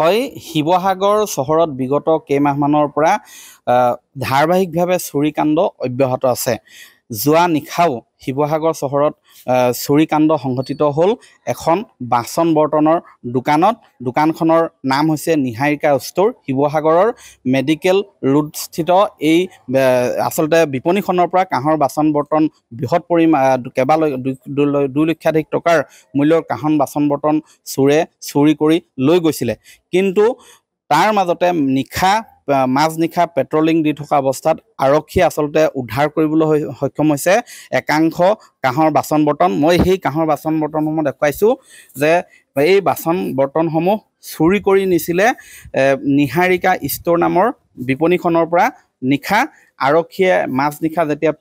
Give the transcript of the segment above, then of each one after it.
হয় শিৱসাগৰ চহৰত বিগত কেইমাহমানৰ পৰা ধাৰাবাহিকভাৱে চুৰিকাণ্ড অব্যাহত আছে যোৱা নিশাও শিৱসাগৰ চহৰত চুৰিকাণ্ড সংঘটিত হ'ল এখন বাচন বৰ্তনৰ দোকানত দোকানখনৰ নাম হৈছে নিহাৰিকা ষ্ট'ৰ শিৱসাগৰৰ মেডিকেল ৰোডস্থিত এই আচলতে বিপণীখনৰ পৰা কাঁহৰ বাচন বৰ্তন বৃহৎ পৰিমাণ কেইবা দুই লক্ষাধিক টকাৰ মূল্যৰ কাঁহৰ বাচন বৰ্তন চোৰে চুৰি কৰি লৈ গৈছিলে কিন্তু তাৰ মাজতে নিশা মাজনিশা পেট্ৰলিং দি থকা অৱস্থাত আৰক্ষীয়ে আচলতে উদ্ধাৰ কৰিবলৈ সক্ষম হৈছে একাংশ কাঁহৰ বাচন বৰ্তন মই সেই কাঁহৰ বাচন বৰ্তনসমূহ দেখুৱাইছোঁ যে এই বাচন বৰ্তনসমূহ চুৰি কৰি নিছিলে নিহাৰিকা ষ্ট'ৰ নামৰ বিপণীখনৰ পৰা নিশা আৰক্ষীয়ে মাজনিশা যেতিয়া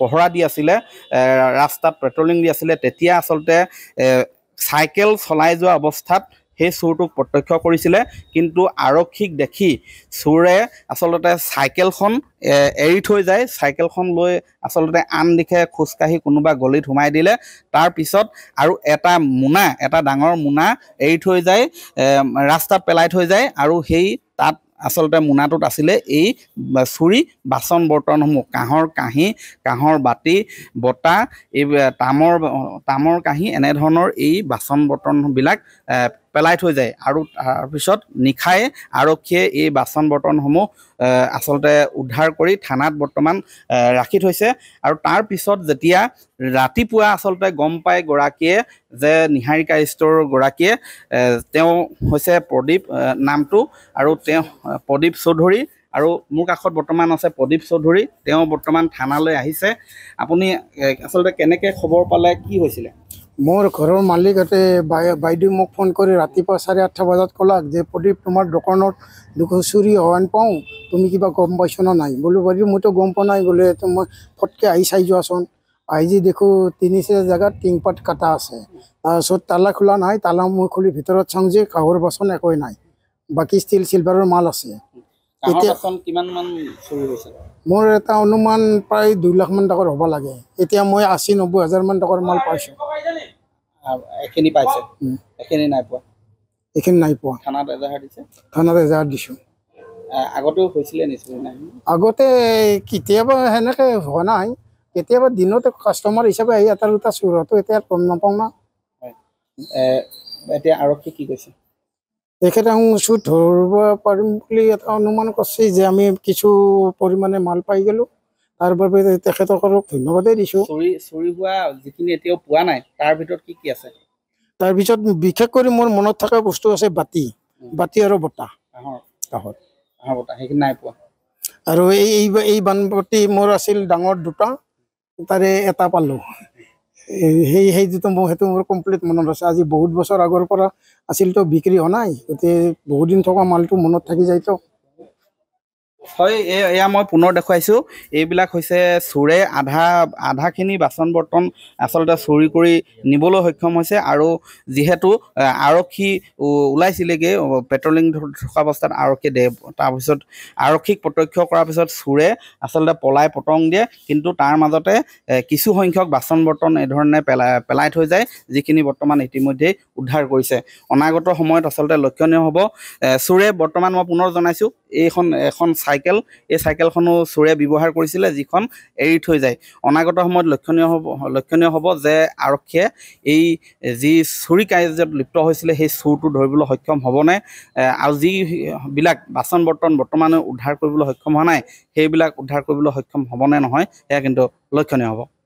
পহৰা দি আছিলে ৰাস্তাত পেট্ৰলিং দি আছিলে তেতিয়া আচলতে চাইকেল চলাই যোৱা অৱস্থাত সেই চোৰটোক প্ৰত্যক্ষ কৰিছিলে কিন্তু আৰক্ষীক দেখি চোৰে আচলতে চাইকেলখন এৰি থৈ যায় চাইকেলখন লৈ আচলতে আন দিশে খোজকাঢ়ি কোনোবা গলিত সোমাই দিলে তাৰপিছত আৰু এটা মোনা এটা ডাঙৰ মোনা এৰি থৈ যায় ৰাস্তাত পেলাই থৈ যায় আৰু সেই তাত আচলতে মোনাটোত আছিলে এই চুৰি বাচন বৰ্তনসমূহ কাঁহৰ কাঁহী কাঁহৰ বাতি বটা এই তামৰ তামৰ কাঁহী এনেধৰণৰ এই বাচন বৰ্তনবিলাক পেলাই থৈ যায় আৰু তাৰপিছত নিশাই আৰক্ষীয়ে এই বাচন বৰ্তনসমূহ আচলতে উদ্ধাৰ কৰি থানাত বৰ্তমান ৰাখি থৈছে আৰু তাৰপিছত যেতিয়া ৰাতিপুৱা আচলতে গম পায় গৰাকীয়ে যে নিহাৰিকা ষ্ট'ৰ গৰাকীয়ে তেওঁ হৈছে প্ৰদীপ নামটো আৰু তেওঁ প্ৰদীপ চৌধুৰী আৰু মোৰ কাষত বৰ্তমান আছে প্ৰদীপ চৌধুৰী তেওঁ বৰ্তমান থানালৈ আহিছে আপুনি আচলতে কেনেকৈ খবৰ পালে কি হৈছিলে মোৰ ঘৰৰ মালিকহঁতে এতে বাইদেউ মোক ফোন কৰি ৰাতিপুৱা চাৰে আঠটা বজাত কলাক যে প্ৰদীপ তোমাৰ দোকানত চুৰি হোৱান পাওঁ তুমি কিবা গম পাইছনে নাই বোলো বাইদেউ মইতো গম পোৱা নাই বোলে মই ফটকৈ আহি চাই যোৱাচোন আহি যি দেখোঁ তিনি চাৰি জেগাত টিংপাত কাটা আছে তাৰপিছত তালা খোলা নাই তালা মই খুলি ভিতৰত চাওঁ যে কাঁহৰ বাচন একোৱেই নাই বাকী ষ্টিল চিলভাৰৰ মাল আছে মোৰ এটা অনুমান প্ৰায় দুই লাখ মান টকাৰ হ'ব লাগে এতিয়া মই আশী নব্বৈ হাজাৰ মান টকাৰ মাল পাইছো এইখিনি পাইছে এইখিনি নাই পোৱা এইখিনি নাই পোৱা থানাত এজাহাৰ দিছে থানাত এজাহাৰ দিছো আগতেও হৈছিলে আগতে কেতিয়াবা সেনেকে হোৱা নাই কেতিয়াবা দিনতে কাষ্টমাৰ হিচাপে আহি এটা দুটা চোৰ হোৱাটো এতিয়া কম নাপাওঁ না এতিয়া আৰক্ষী কি কৈছে তেখেতে সুত ধৰিব পাৰিম বুলি এটা অনুমান কৰিছে যে আমি কিছু পৰিমাণে মাল পাই গলো তাৰ বাবে তেখেতসকলক ধন্যবাদেই দিছো চুৰি হোৱা যিখিনি এতিয়াও পোৱা নাই তাৰ ভিতৰত কি কি আছে তাৰ ভিতৰত বিশেষ কৰি মোৰ মনত থকা বস্তু আছে বাতি বাতি আৰু বতাহ আৰু এই এই বানপতি মোৰ আছিল ডাঙৰ দুটা তাৰে এটা পালোঁ সেই সেই যিটো মোৰ সেইটো মোৰ কমপ্লিট মনত আছে আজি বহুত বছৰ আগৰ পৰা আছিলতো বিক্ৰী হোৱা নাই গতিকে বহুদিন থকা মালটো মনত থাকি যায়তো হয় এই এয়া মই পুনৰ দেখুৱাইছোঁ এইবিলাক হৈছে চোৰে আধা আধাখিনি বাচন বৰ্তন আচলতে চুৰি কৰি নিবলৈ সক্ষম হৈছে আৰু যিহেতু আৰক্ষী ওলাইছিলেগৈ পেট্ৰলিং থকা অৱস্থাত আৰক্ষীয়ে দে তাৰপিছত আৰক্ষীক প্ৰত্যক্ষ কৰাৰ পিছত চোৰে আচলতে পলাই পতং দিয়ে কিন্তু তাৰ মাজতে কিছু সংখ্যক বাচন বৰ্তন এইধৰণে পেলাই পেলাই থৈ যায় যিখিনি বৰ্তমান ইতিমধ্যেই উদ্ধাৰ কৰিছে অনাগত সময়ত আচলতে লক্ষণীয় হ'ব চোৰে বৰ্তমান মই পুনৰ জনাইছোঁ এইখন এখন চাইকেল এই চাইকেলখনো চোৰে ব্যৱহাৰ কৰিছিলে যিখন এৰি থৈ যায় অনাগত সময়ত লক্ষণীয় হ'ব লক্ষণীয় হ'ব যে আৰক্ষীয়ে এই যি চুৰি কাৰ্যত লিপ্ত হৈছিলে সেই চোৰটো ধৰিবলৈ সক্ষম হ'বনে আৰু যিবিলাক বাচন বৰ্তন বৰ্তমানে উদ্ধাৰ কৰিবলৈ সক্ষম হোৱা নাই সেইবিলাক উদ্ধাৰ কৰিবলৈ সক্ষম হ'বনে নহয় সেয়া কিন্তু লক্ষণীয় হ'ব